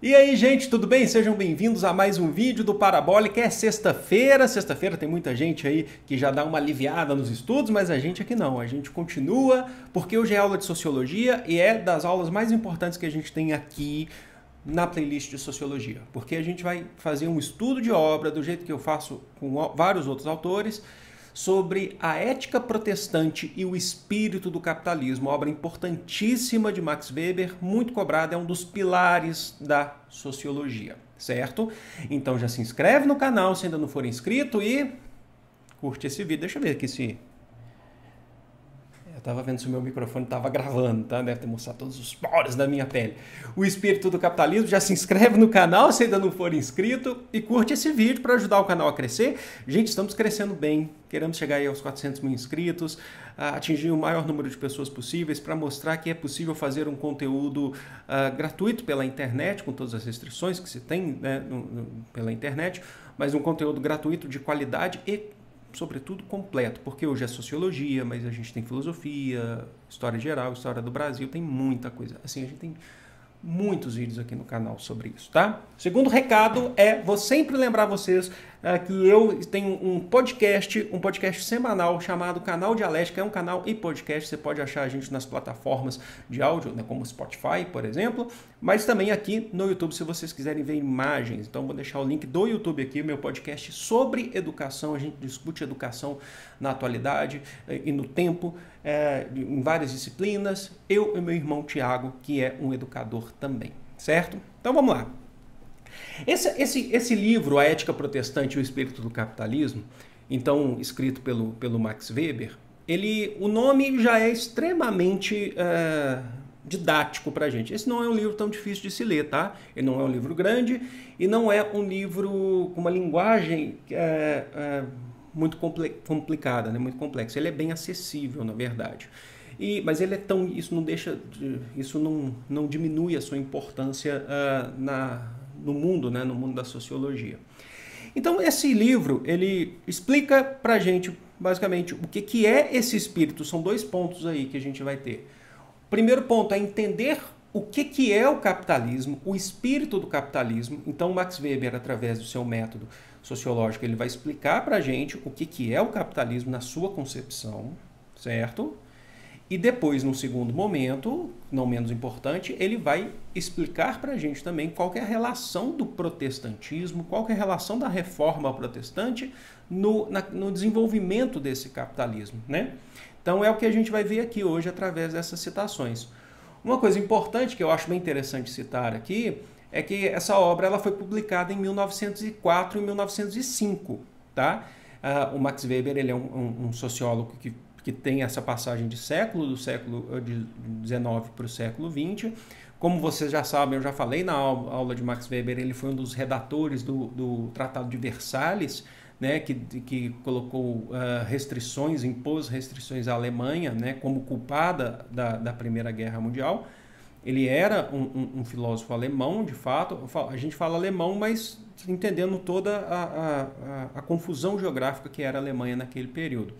E aí, gente, tudo bem? Sejam bem-vindos a mais um vídeo do Parabólica. É sexta-feira, sexta-feira tem muita gente aí que já dá uma aliviada nos estudos, mas a gente aqui não, a gente continua, porque hoje é aula de sociologia e é das aulas mais importantes que a gente tem aqui na playlist de sociologia, porque a gente vai fazer um estudo de obra do jeito que eu faço com vários outros autores sobre a ética protestante e o espírito do capitalismo, obra importantíssima de Max Weber, muito cobrada, é um dos pilares da sociologia, certo? Então já se inscreve no canal se ainda não for inscrito e curte esse vídeo. Deixa eu ver aqui se Tava vendo se o meu microfone tava gravando, tá? Deve ter mostrado todos os poros da minha pele. O Espírito do Capitalismo já se inscreve no canal se ainda não for inscrito e curte esse vídeo para ajudar o canal a crescer. Gente, estamos crescendo bem. Queremos chegar aí aos 400 mil inscritos, atingir o maior número de pessoas possíveis para mostrar que é possível fazer um conteúdo uh, gratuito pela internet, com todas as restrições que se tem né, no, no, pela internet, mas um conteúdo gratuito de qualidade e sobretudo, completo, porque hoje é sociologia, mas a gente tem filosofia, história geral, história do Brasil, tem muita coisa. Assim, a gente tem muitos vídeos aqui no canal sobre isso, tá? Segundo recado é, vou sempre lembrar vocês ah, que eu tenho um podcast, um podcast semanal chamado Canal Dialética, é um canal e podcast, você pode achar a gente nas plataformas de áudio, né, como Spotify, por exemplo, mas também aqui no YouTube, se vocês quiserem ver imagens. Então, vou deixar o link do YouTube aqui, meu podcast sobre educação, a gente discute educação na atualidade eh, e no tempo, é, em várias disciplinas, eu e meu irmão Tiago, que é um educador também, certo? Então, vamos lá. Esse, esse, esse livro, A Ética Protestante e o Espírito do Capitalismo, então escrito pelo, pelo Max Weber, ele, o nome já é extremamente uh, didático para gente. Esse não é um livro tão difícil de se ler, tá? Ele não é um livro grande e não é um livro com uma linguagem uh, uh, muito compl complicada, né? muito complexa. Ele é bem acessível, na verdade. E, mas ele é tão isso não deixa isso não, não diminui a sua importância uh, na no mundo, né, no mundo da sociologia. Então esse livro ele explica para gente basicamente o que, que é esse espírito. São dois pontos aí que a gente vai ter. O primeiro ponto é entender o que, que é o capitalismo, o espírito do capitalismo. Então Max Weber através do seu método sociológico ele vai explicar para gente o que, que é o capitalismo na sua concepção, certo? E depois, num segundo momento, não menos importante, ele vai explicar para a gente também qual é a relação do protestantismo, qual é a relação da reforma protestante no, na, no desenvolvimento desse capitalismo. Né? Então é o que a gente vai ver aqui hoje através dessas citações. Uma coisa importante que eu acho bem interessante citar aqui é que essa obra ela foi publicada em 1904 e 1905. Tá? Uh, o Max Weber ele é um, um, um sociólogo que que tem essa passagem de século, do século 19 para o século 20, Como vocês já sabem, eu já falei na aula de Max Weber, ele foi um dos redatores do, do Tratado de Versalhes, né, que, que colocou uh, restrições, impôs restrições à Alemanha né, como culpada da, da Primeira Guerra Mundial. Ele era um, um, um filósofo alemão, de fato. A gente fala alemão, mas entendendo toda a, a, a, a confusão geográfica que era a Alemanha naquele período,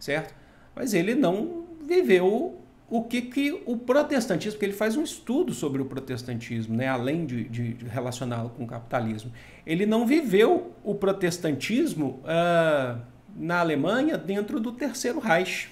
certo? mas ele não viveu o que, que o protestantismo, porque ele faz um estudo sobre o protestantismo, né? além de, de, relacioná-lo com o capitalismo. Ele não viveu o protestantismo uh, na Alemanha dentro do Terceiro Reich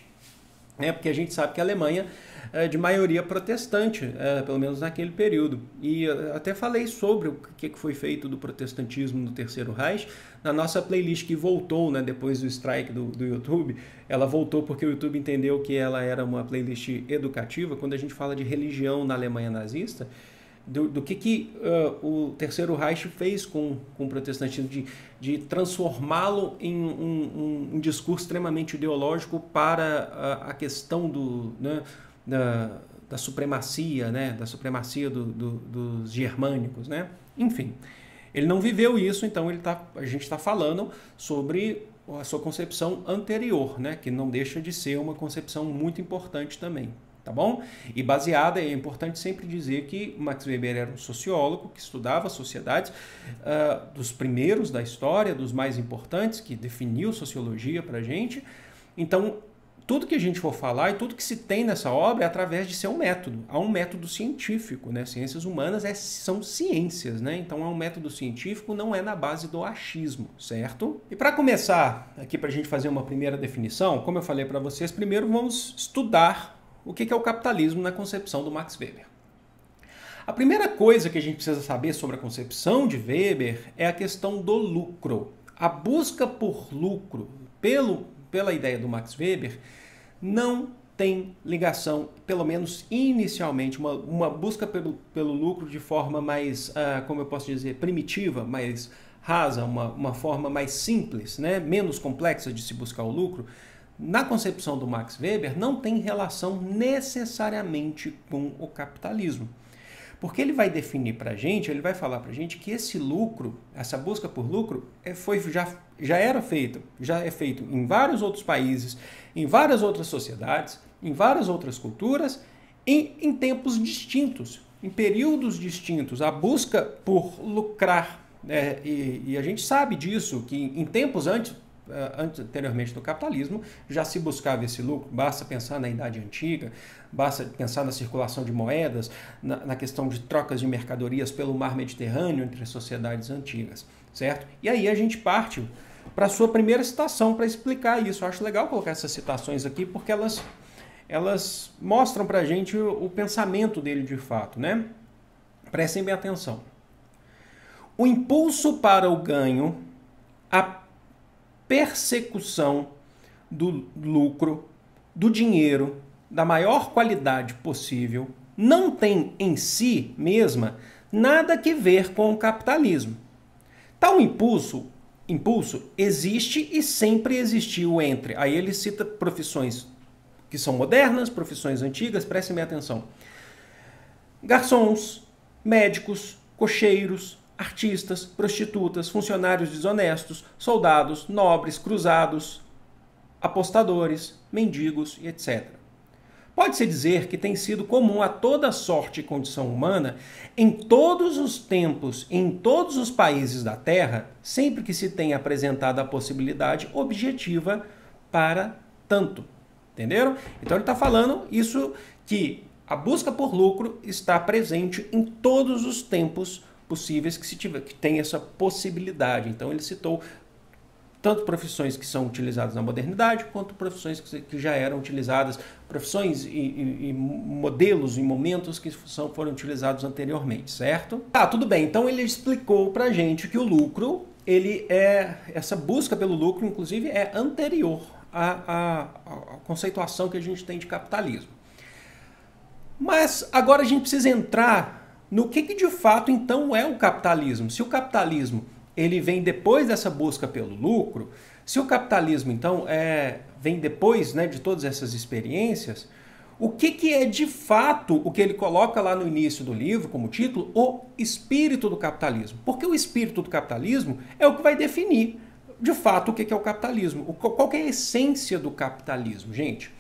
né? porque a gente sabe que a Alemanha é de maioria protestante, é, pelo menos naquele período. E eh, até falei sobre o que foi feito do protestantismo no Terceiro Reich na nossa playlist que voltou né, depois do strike do, do YouTube. Ela voltou porque o YouTube entendeu que ela era uma playlist educativa. Quando a gente fala de religião na Alemanha nazista, do, do que, que uh, o Terceiro Reich fez com, com o protestantismo, de, de transformá-lo em um, um, um, discurso extremamente ideológico para a, a questão do, né, da, da supremacia, né, da supremacia do, do, dos germânicos. Né? Enfim, ele não viveu isso, então ele tá, a gente está falando sobre a sua concepção anterior, né, que não deixa de ser uma concepção muito importante também tá bom? E baseada, é importante sempre dizer que Max Weber era um sociólogo que estudava sociedades uh, dos primeiros da história, dos mais importantes, que definiu sociologia para a gente. Então, tudo que a gente for falar e tudo que se tem nessa obra é através de ser um método. Há um método científico, né? Ciências humanas é, são ciências, né? Então há um método científico, não é na base do achismo, certo? E para começar aqui para a gente fazer uma primeira definição, como eu falei para vocês, primeiro vamos estudar o que é o capitalismo na concepção do Max Weber. A primeira coisa que a gente precisa saber sobre a concepção de Weber é a questão do lucro. A busca por lucro, pelo, pela ideia do Max Weber, não tem ligação, pelo menos inicialmente, uma, uma busca pelo, pelo lucro de forma mais, uh, como eu posso dizer, primitiva, mais rasa, uma, uma forma mais simples, né? menos complexa de se buscar o lucro, na concepção do Max Weber, não tem relação necessariamente com o capitalismo. Porque ele vai definir para a gente, ele vai falar para a gente que esse lucro, essa busca por lucro, é, foi, já, já era feito, já é feito em vários outros países, em várias outras sociedades, em várias outras culturas, em, em tempos distintos, em períodos distintos. A busca por lucrar, né, e, e a gente sabe disso, que em tempos antes, eh, anteriormente do capitalismo, já se buscava esse lucro, basta pensar na Idade Antiga, basta pensar na circulação de moedas, na, na, questão de trocas de mercadorias pelo mar Mediterrâneo entre as sociedades antigas, certo? E aí a gente parte para a sua primeira citação para explicar isso. Eu acho legal colocar essas citações aqui porque elas, elas mostram para a gente o, o pensamento dele de fato, né? Prestem bem atenção. O impulso para o ganho, a persecução do lucro, do dinheiro, da maior qualidade possível, não tem em si mesma nada que ver com o capitalismo. Tal impulso, impulso existe e sempre existiu entre. Aí ele cita profissões que são modernas, profissões antigas, prestem bem atenção. Garçons, médicos, cocheiros, artistas, prostitutas, funcionários desonestos, soldados, nobres, cruzados, apostadores, mendigos e etc. Pode-se dizer que tem sido comum a toda sorte e condição humana, em todos os tempos, em todos os países da Terra, sempre que se tem apresentado a possibilidade objetiva para tanto. Entenderam? Então ele está falando isso que a busca por lucro está presente em todos os tempos possíveis que se tiver, que tem essa possibilidade. Então ele citou tanto profissões que são utilizadas na modernidade, quanto profissões que já eram utilizadas, profissões e, e, e modelos e momentos que são, foram utilizados anteriormente, certo? Tá, tudo bem. Então ele explicou pra gente que o lucro, ele é. Essa busca pelo lucro, inclusive, é anterior à, à, à conceituação que a gente tem de capitalismo. Mas agora a gente precisa entrar no que, que de fato então é o capitalismo. Se o capitalismo ele vem depois dessa busca pelo lucro, se o capitalismo então é, vem depois né, de todas essas experiências, o que, que é de fato o que ele coloca lá no início do livro como título? O espírito do capitalismo. Porque o espírito do capitalismo é o que vai definir de fato o que, que é o capitalismo, qual é a essência do capitalismo, gente.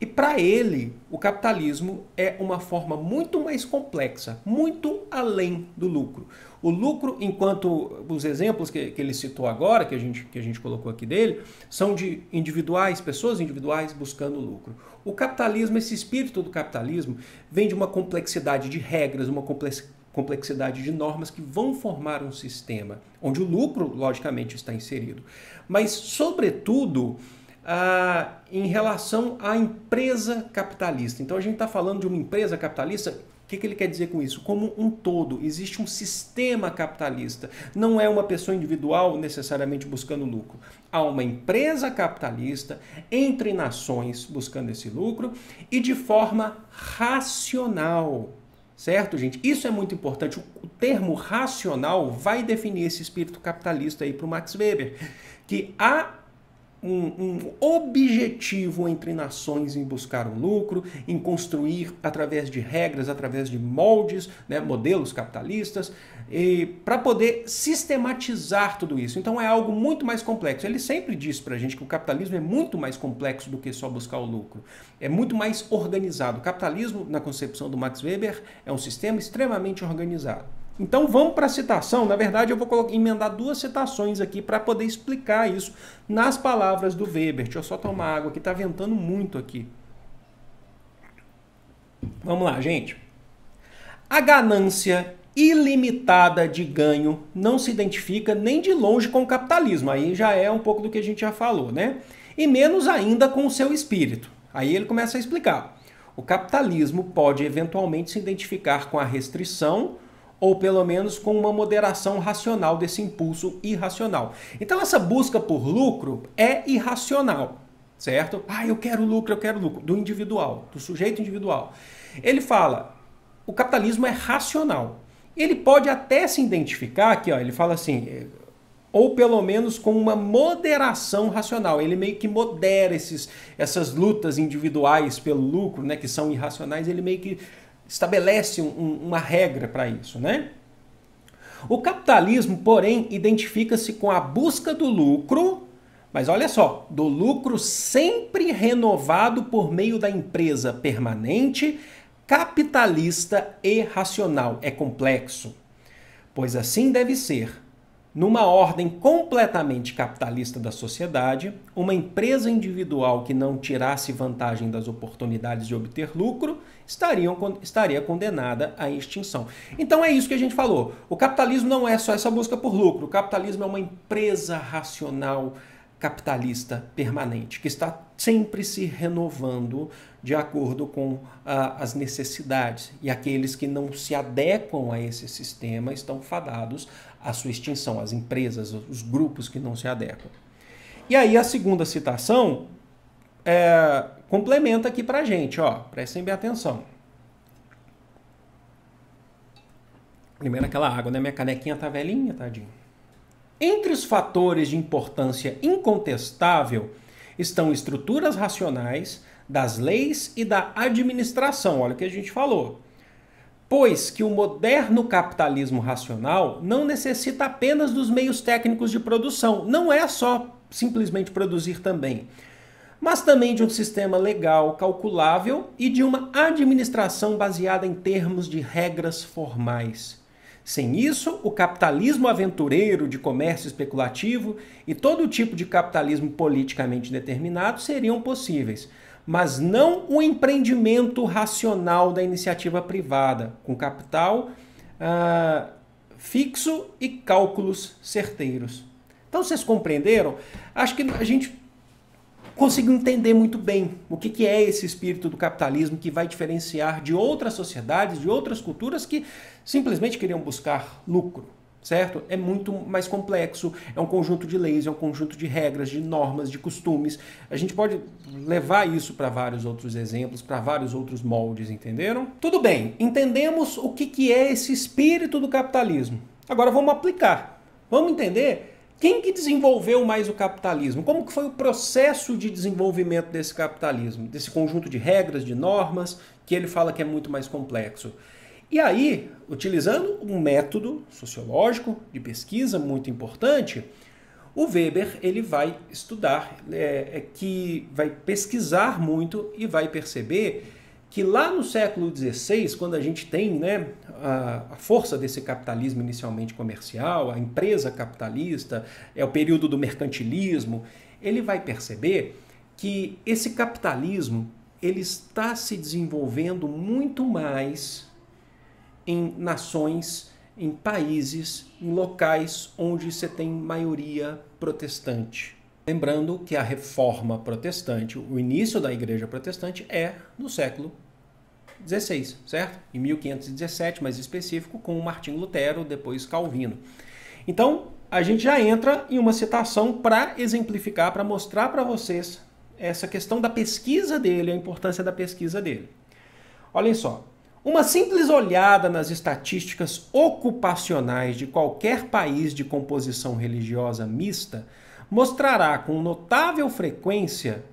E para ele, o capitalismo é uma forma muito mais complexa, muito além do lucro. O lucro, enquanto os exemplos que, que ele citou agora, que a, gente, que a gente colocou aqui dele, são de individuais, pessoas individuais buscando lucro. O capitalismo, esse espírito do capitalismo, vem de uma complexidade de regras, uma complexidade de normas que vão formar um sistema, onde o lucro, logicamente, está inserido. Mas, sobretudo, ah, em relação à empresa capitalista. Então a gente está falando de uma empresa capitalista. O que, que ele quer dizer com isso? Como um todo, existe um sistema capitalista. Não é uma pessoa individual necessariamente buscando lucro. Há uma empresa capitalista entre nações buscando esse lucro e de forma racional. Certo, gente? Isso é muito importante. O termo racional vai definir esse espírito capitalista aí para o Max Weber, que há um, um, objetivo entre nações em buscar um lucro, em construir através de regras, através de moldes, né, modelos capitalistas, para poder sistematizar tudo isso. Então é algo muito mais complexo. Ele sempre diz para a gente que o capitalismo é muito mais complexo do que só buscar o lucro. É muito mais organizado. O capitalismo, na concepção do Max Weber, é um sistema extremamente organizado. Então vamos para a citação. Na verdade, eu vou emendar duas citações aqui para poder explicar isso nas palavras do Weber. Deixa eu só tomar água que está ventando muito aqui. Vamos lá, gente. A ganância ilimitada de ganho não se identifica nem de longe com o capitalismo. Aí já é um pouco do que a gente já falou, né? E menos ainda com o seu espírito. Aí ele começa a explicar. O capitalismo pode eventualmente se identificar com a restrição, ou pelo menos com uma moderação racional desse impulso irracional. Então essa busca por lucro é irracional, certo? Ah, eu quero lucro, eu quero lucro do individual, do sujeito individual. Ele fala: o capitalismo é racional. Ele pode até se identificar aqui, ó, ele fala assim, ou pelo menos com uma moderação racional. Ele meio que modera esses, essas lutas individuais pelo lucro, né, que são irracionais, ele meio que estabelece um, uma regra para isso, né? O capitalismo, porém, identifica-se com a busca do lucro, mas olha só, do lucro sempre renovado por meio da empresa permanente, capitalista e racional. É complexo, pois assim deve ser numa ordem completamente capitalista da sociedade, uma empresa individual que não tirasse vantagem das oportunidades de obter lucro estariam, estaria condenada à extinção. Então é isso que a gente falou. O capitalismo não é só essa busca por lucro. O capitalismo é uma empresa racional capitalista permanente, que está sempre se renovando de acordo com ah, as necessidades. E aqueles que não se adequam a esse sistema estão fadados a sua extinção, as empresas, os grupos que não se adequam. E aí a segunda citação é, complementa aqui para gente, ó, prestem bem atenção. Primeiro aquela água, né? Minha canequinha tá velhinha, tadinho. Entre os fatores de importância incontestável estão estruturas racionais das leis e da administração. Olha o que a gente falou pois que o moderno capitalismo racional não necessita apenas dos meios técnicos de produção, não é só simplesmente produzir também, mas também de um sistema legal calculável e de uma administração baseada em termos de regras formais. Sem isso, o capitalismo aventureiro de comércio especulativo e todo tipo de capitalismo politicamente determinado seriam possíveis, mas não o empreendimento racional da iniciativa privada, com capital ah, fixo e cálculos certeiros. Então vocês compreenderam? Acho que a gente consigo entender muito bem o que, que é esse espírito do capitalismo que vai diferenciar de outras sociedades, de outras culturas que simplesmente queriam buscar lucro certo? É muito mais complexo, é um conjunto de leis, é um conjunto de regras, de normas, de costumes. A gente pode levar isso para vários outros exemplos, para vários outros moldes, entenderam? Tudo bem, entendemos o que, que é esse espírito do capitalismo. Agora vamos aplicar. Vamos entender quem que desenvolveu mais o capitalismo? Como que foi o processo de desenvolvimento desse capitalismo, desse conjunto de regras, de normas, que ele fala que é muito mais complexo? E aí, utilizando um método sociológico de pesquisa muito importante, o Weber ele vai estudar, é, é que vai pesquisar muito e vai perceber que lá no século XVI, quando a gente tem né, a, a, força desse capitalismo inicialmente comercial, a empresa capitalista, é o período do mercantilismo, ele vai perceber que esse capitalismo ele está se desenvolvendo muito mais em nações, em países, em locais onde você tem maioria protestante Lembrando que a reforma protestante, o início da igreja protestante, é no século XVI, certo? Em 1517, mais específico, com Martim Lutero, depois Calvino. Então, a gente já entra em uma citação para exemplificar, para mostrar para vocês essa questão da pesquisa dele, a importância da pesquisa dele. Olhem só. Uma simples olhada nas estatísticas ocupacionais de qualquer país de composição religiosa mista mostrará com notável frequência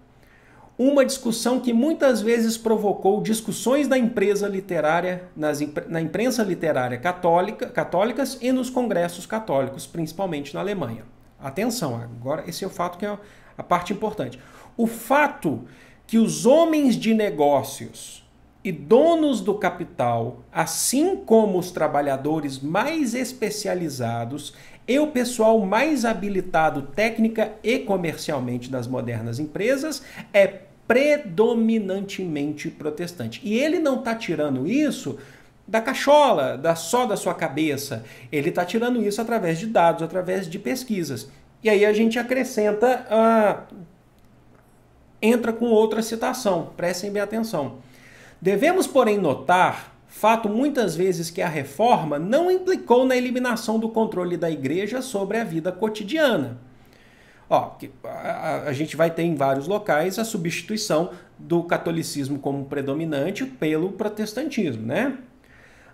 uma discussão que muitas vezes provocou discussões da empresa literária nas, na imprensa literária católica, católicas e nos congressos católicos, principalmente na Alemanha. Atenção, agora esse é o fato que é a parte importante. O fato que os homens de negócios e donos do capital, assim como os trabalhadores mais especializados, e o pessoal mais habilitado técnica e comercialmente das modernas empresas é predominantemente protestante. E ele não está tirando isso da cachola, da só da sua cabeça. Ele está tirando isso através de dados, através de pesquisas. E aí a gente acrescenta, ah, entra com outra citação, prestem bem atenção. Devemos, porém, notar fato muitas vezes que a reforma não implicou na eliminação do controle da igreja sobre a vida cotidiana. Ó, a, gente vai ter em vários locais a substituição do catolicismo como predominante pelo protestantismo, né?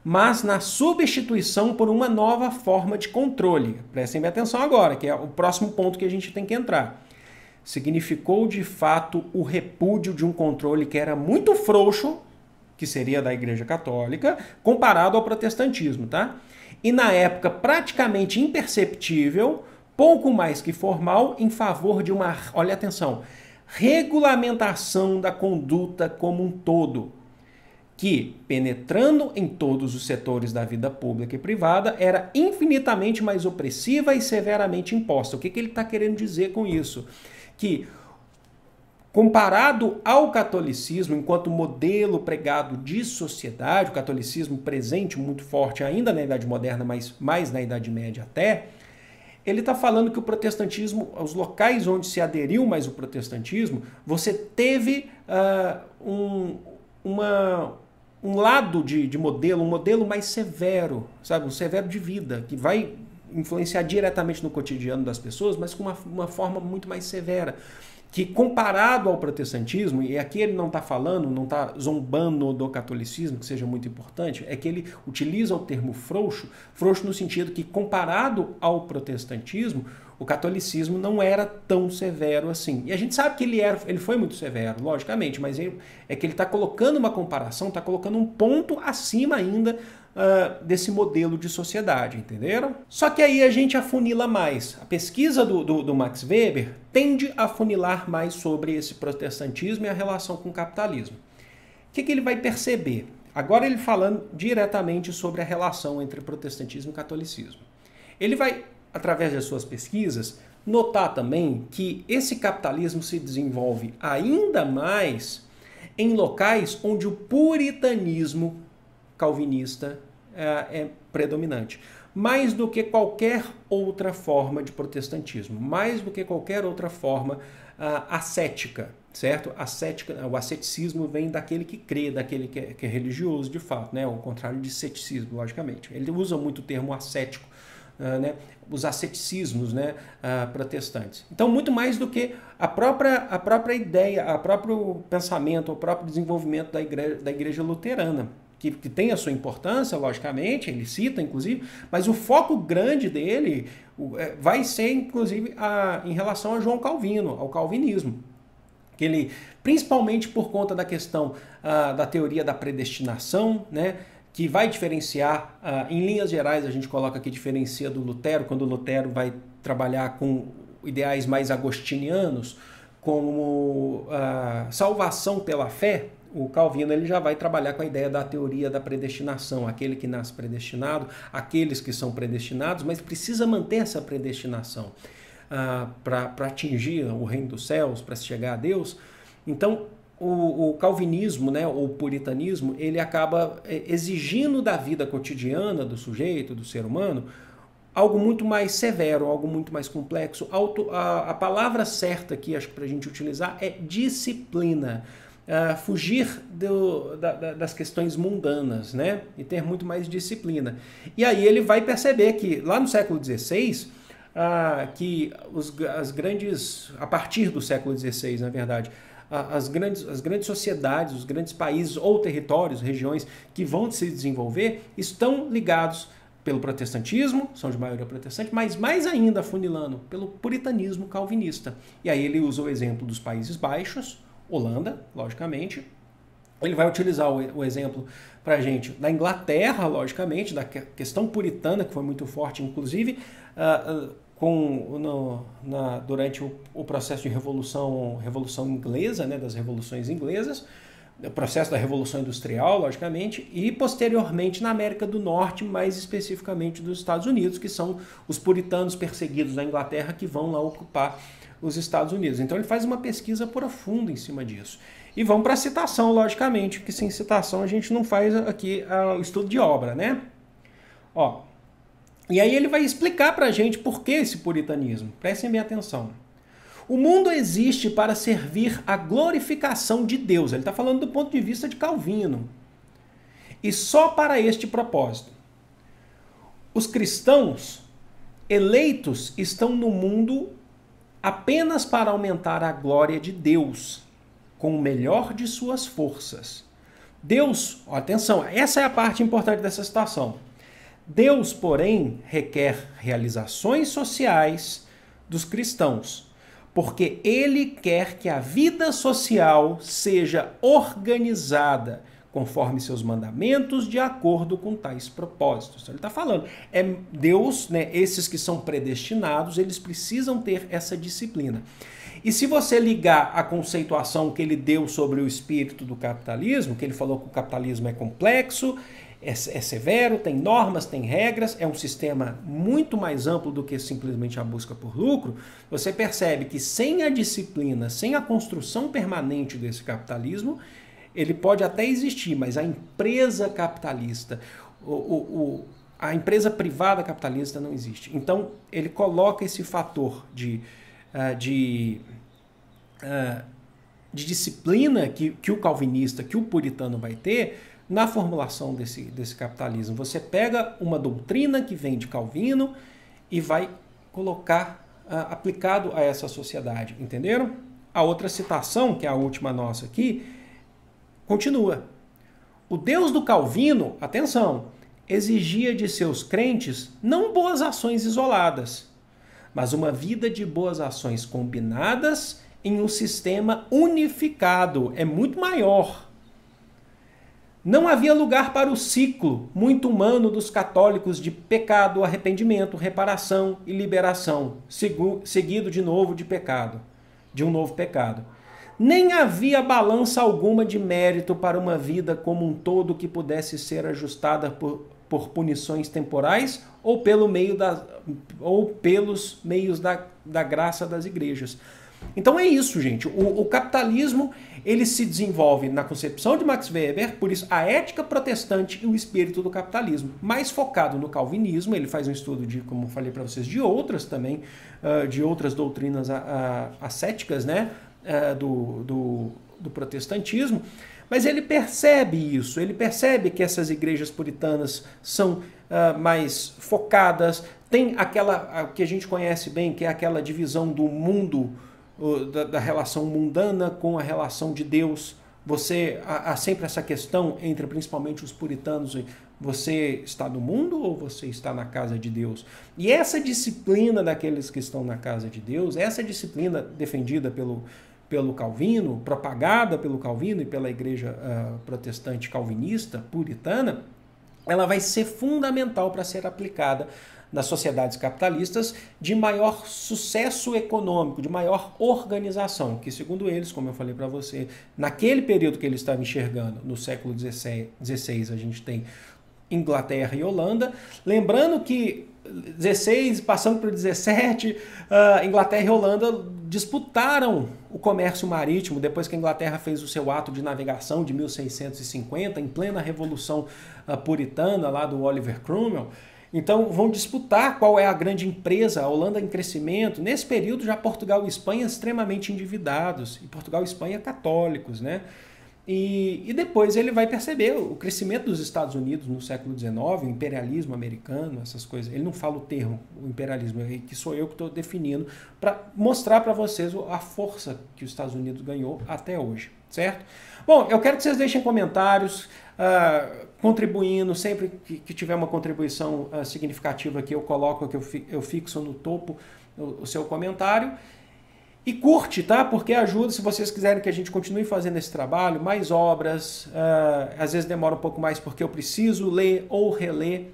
Mas na substituição por uma nova forma de controle. Prestem bem atenção agora, que é o próximo ponto que a gente tem que entrar. Significou de fato o repúdio de um controle que era muito frouxo que seria da Igreja Católica, comparado ao protestantismo, tá? E na época praticamente imperceptível, pouco mais que formal, em favor de uma, olha atenção, regulamentação da conduta como um todo, que, penetrando em todos os setores da vida pública e privada, era infinitamente mais opressiva e severamente imposta. O que, que ele está querendo dizer com isso? Que Comparado ao catolicismo, enquanto modelo pregado de sociedade, o catolicismo presente muito forte ainda na Idade Moderna, mas mais na Idade Média até, ele está falando que o protestantismo, os locais onde se aderiu mais o protestantismo, você teve uh, um, uma, um lado de, de modelo, um modelo mais severo, sabe? Um severo de vida, que vai influenciar diretamente no cotidiano das pessoas, mas com uma, uma forma muito mais severa que comparado ao protestantismo, e aqui ele não está falando, não está zombando do catolicismo, que seja muito importante, é que ele utiliza o termo frouxo, frouxo no sentido que comparado ao protestantismo, o catolicismo não era tão severo assim. E a gente sabe que ele, era, ele foi muito severo, logicamente, mas é, é que ele está colocando uma comparação, está colocando um ponto acima ainda uh, desse modelo de sociedade, entenderam? Só que aí a gente afunila mais. A pesquisa do, do, do Max Weber tende a afunilar mais sobre esse protestantismo e a relação com o capitalismo. O que, que ele vai perceber? Agora ele falando diretamente sobre a relação entre protestantismo e catolicismo. Ele vai, através das suas pesquisas, notar também que esse capitalismo se desenvolve ainda mais em locais onde o puritanismo calvinista é, é predominante. Mais do que qualquer outra forma de protestantismo, mais do que qualquer outra forma uh, ascética, certo? Ascética, o asceticismo vem daquele que crê, daquele que é, que é, religioso de fato, né? O contrário de ceticismo, logicamente. Ele usa muito o termo ascético, uh, né? Os asceticismos, né? Uh, protestantes. Então, muito mais do que a própria, a própria ideia, o próprio pensamento, o próprio desenvolvimento da igreja, da igreja luterana que, que tem a sua importância, logicamente, ele cita, inclusive, mas o foco grande dele é, vai ser, inclusive, a, em relação a João Calvino, ao calvinismo. Que ele, principalmente por conta da questão ah, da teoria da predestinação, né? que vai diferenciar, uh, em linhas gerais, a gente coloca aqui diferencia do Lutero, quando o Lutero vai trabalhar com ideais mais agostinianos, como uh, salvação pela fé, o Calvino ele já vai trabalhar com a ideia da teoria da predestinação, aquele que nasce predestinado, aqueles que são predestinados, mas precisa manter essa predestinação ah, para atingir o reino dos céus, para se chegar a Deus. Então, o, o, calvinismo, né, o puritanismo, ele acaba eh, exigindo da vida cotidiana do sujeito, do ser humano, algo muito mais severo, algo muito mais complexo. Auto, a, a palavra certa aqui, acho que para a gente utilizar, é disciplina uh, fugir do, da, da, das questões mundanas, né? E ter muito mais disciplina. E aí ele vai perceber que lá no século XVI, uh, ah, que os, as grandes, a partir do século XVI, na verdade, as grandes, as grandes sociedades, os grandes países ou territórios, regiões que vão se desenvolver, estão ligados pelo protestantismo, são de maioria protestante, mas mais ainda, funilando, pelo puritanismo calvinista. E aí ele usa o exemplo dos Países Baixos, Holanda, logicamente. Ele vai utilizar o, o exemplo para a gente da Inglaterra, logicamente, da questão puritana, que foi muito forte, inclusive, uh, com, no, na, durante o, o, processo de revolução, revolução inglesa, né, das revoluções inglesas, o processo da Revolução Industrial, logicamente, e posteriormente na América do Norte, mais especificamente dos Estados Unidos, que são os puritanos perseguidos da Inglaterra que vão lá ocupar os Estados Unidos. Então ele faz uma pesquisa profunda em cima disso. E vão para citação, logicamente, porque sem citação a gente não faz aqui ah, o estudo de obra, né? Ó, e aí ele vai explicar para a gente por que esse puritanismo. Prestem bem atenção. O mundo existe para servir à glorificação de Deus. Ele está falando do ponto de vista de Calvino. E só para este propósito. Os cristãos eleitos estão no mundo apenas para aumentar a glória de Deus com o melhor de suas forças. Deus, atenção, essa é a parte importante dessa situação. Deus, porém, requer realizações sociais dos cristãos, porque ele quer que a vida social seja organizada conforme seus mandamentos, de acordo com tais propósitos. Então, ele está falando, é Deus, né, esses que são predestinados, eles precisam ter essa disciplina. E se você ligar a conceituação que ele deu sobre o espírito do capitalismo, que ele falou que o capitalismo é complexo, é, é severo, tem normas, tem regras, é um sistema muito mais amplo do que simplesmente a busca por lucro, você percebe que sem a disciplina, sem a construção permanente desse capitalismo, ele pode até existir, mas a empresa capitalista, o, o, o, a empresa privada capitalista não existe. Então, ele coloca esse fator de, uh, de, uh, de disciplina que, que o calvinista, que o puritano vai ter na formulação desse, desse capitalismo. Você pega uma doutrina que vem de Calvino e vai colocar uh, aplicado a essa sociedade, entenderam? A outra citação, que é a última nossa aqui, Continua. O Deus do Calvino, atenção, exigia de seus crentes não boas ações isoladas, mas uma vida de boas ações combinadas em um sistema unificado. É muito maior. Não havia lugar para o ciclo muito humano dos católicos de pecado, arrependimento, reparação e liberação, seguido de novo de pecado, de um novo pecado nem havia balança alguma de mérito para uma vida como um todo que pudesse ser ajustada por, por punições temporais ou, pelo meio da, ou pelos meios da, da graça das igrejas. Então é isso, gente. O, o, capitalismo ele se desenvolve na concepção de Max Weber, por isso a ética protestante e o espírito do capitalismo. Mais focado no calvinismo, ele faz um estudo de, como falei para vocês, de outras também, ah, de outras doutrinas ascéticas, né? É, do, do, do protestantismo, mas ele percebe isso, ele percebe que essas igrejas puritanas são uh, mais focadas, tem aquela que a gente conhece bem, que é aquela divisão do mundo, da, da, relação mundana com a relação de Deus. Você há, há sempre essa questão entre principalmente os puritanos você está no mundo ou você está na casa de Deus? E essa disciplina daqueles que estão na casa de Deus, essa disciplina defendida pelo, pelo Calvino, propagada pelo Calvino e pela igreja uh, protestante calvinista puritana, ela vai ser fundamental para ser aplicada nas sociedades capitalistas de maior sucesso econômico, de maior organização, que segundo eles, como eu falei para você, naquele período que eles estavam enxergando, no século XVI, a gente tem Inglaterra e Holanda, lembrando que 16, passando por 17, uh, ah, Inglaterra e Holanda disputaram o comércio marítimo depois que a Inglaterra fez o seu ato de navegação de 1650, em plena Revolução uh, Puritana, lá do Oliver Cromwell. Então vão disputar qual é a grande empresa, a Holanda em crescimento. Nesse período já Portugal e Espanha extremamente endividados, e Portugal e Espanha católicos, né? E, e, depois ele vai perceber o crescimento dos Estados Unidos no século XIX, o imperialismo americano, essas coisas. Ele não fala o termo, o imperialismo, é que sou eu que estou definindo, para mostrar para vocês a força que os Estados Unidos ganhou até hoje, certo? Bom, eu quero que vocês deixem comentários, uh, contribuindo, sempre que, que, tiver uma contribuição uh, significativa aqui, eu coloco, que eu, fi, eu fixo no topo o, o seu comentário. E curte, tá? Porque ajuda se vocês quiserem que a gente continue fazendo esse trabalho, mais obras, uh, às vezes demora um pouco mais porque eu preciso ler ou reler,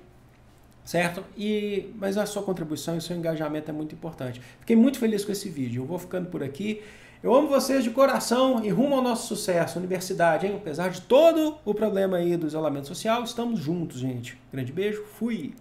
certo? E mas a sua contribuição e o seu engajamento é muito importante. Fiquei muito feliz com esse vídeo. Eu vou ficando por aqui. Eu amo vocês de coração e rumo ao nosso sucesso, universidade, hein? Apesar de todo o problema aí do isolamento social, estamos juntos, gente. Grande beijo. Fui.